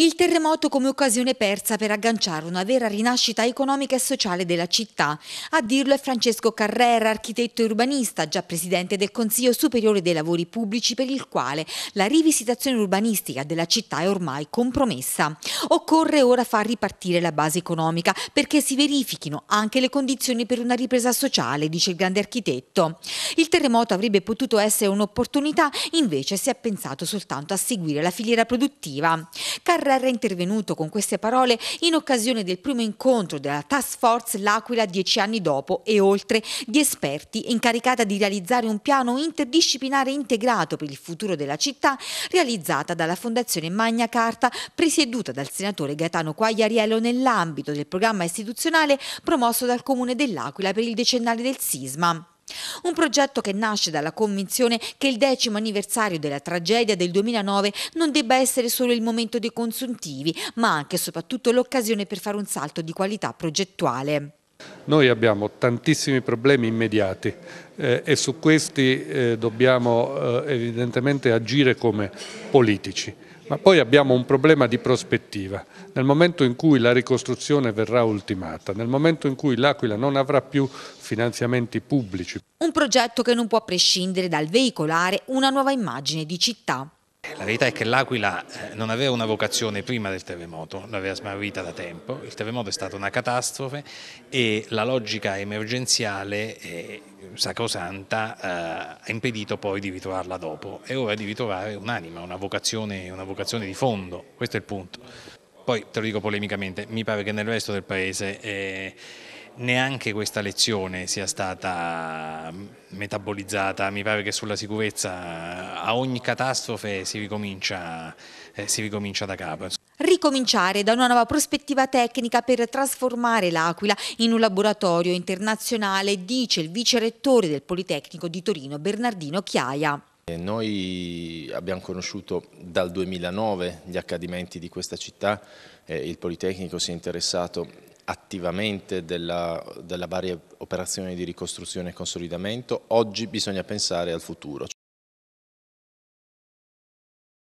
Il terremoto come occasione persa per agganciare una vera rinascita economica e sociale della città. A dirlo è Francesco Carrera, architetto e urbanista, già presidente del Consiglio Superiore dei Lavori Pubblici, per il quale la rivisitazione urbanistica della città è ormai compromessa. Occorre ora far ripartire la base economica perché si verifichino anche le condizioni per una ripresa sociale, dice il grande architetto. Il terremoto avrebbe potuto essere un'opportunità, invece si è pensato soltanto a seguire la filiera produttiva. Carrera Guerra è intervenuto con queste parole in occasione del primo incontro della Task Force L'Aquila dieci anni dopo e oltre di esperti incaricata di realizzare un piano interdisciplinare integrato per il futuro della città realizzata dalla Fondazione Magna Carta presieduta dal senatore Gaetano Quagliariello nell'ambito del programma istituzionale promosso dal Comune dell'Aquila per il decennale del sisma. Un progetto che nasce dalla convinzione che il decimo anniversario della tragedia del 2009 non debba essere solo il momento dei consuntivi, ma anche e soprattutto l'occasione per fare un salto di qualità progettuale. Noi abbiamo tantissimi problemi immediati eh, e su questi eh, dobbiamo eh, evidentemente agire come politici. Ma poi abbiamo un problema di prospettiva. Nel momento in cui la ricostruzione verrà ultimata, nel momento in cui l'Aquila non avrà più finanziamenti pubblici. Un progetto che non può prescindere dal veicolare una nuova immagine di città. La verità è che l'Aquila eh, non aveva una vocazione prima del terremoto, l'aveva smarrita da tempo, il terremoto è stata una catastrofe e la logica emergenziale eh, sacrosanta eh, ha impedito poi di ritrovarla dopo. e ora di ritrovare un'anima, una vocazione, una vocazione di fondo, questo è il punto. Poi te lo dico polemicamente, mi pare che nel resto del paese... Eh, neanche questa lezione sia stata mm, metabolizzata, mi pare che sulla sicurezza eh, a ogni catastrofe si ricomincia, eh, si ricomincia da capo ricominciare da una nuova prospettiva tecnica per trasformare l'Aquila in un laboratorio internazionale, dice il vice rettore del Politecnico di Torino Bernardino Chiaia. Eh, noi abbiamo conosciuto dal 2009 gli accadimenti di questa città, eh, il Politecnico si è interessato attivamente della, della varie operazioni di ricostruzione e consolidamento, oggi bisogna pensare al futuro.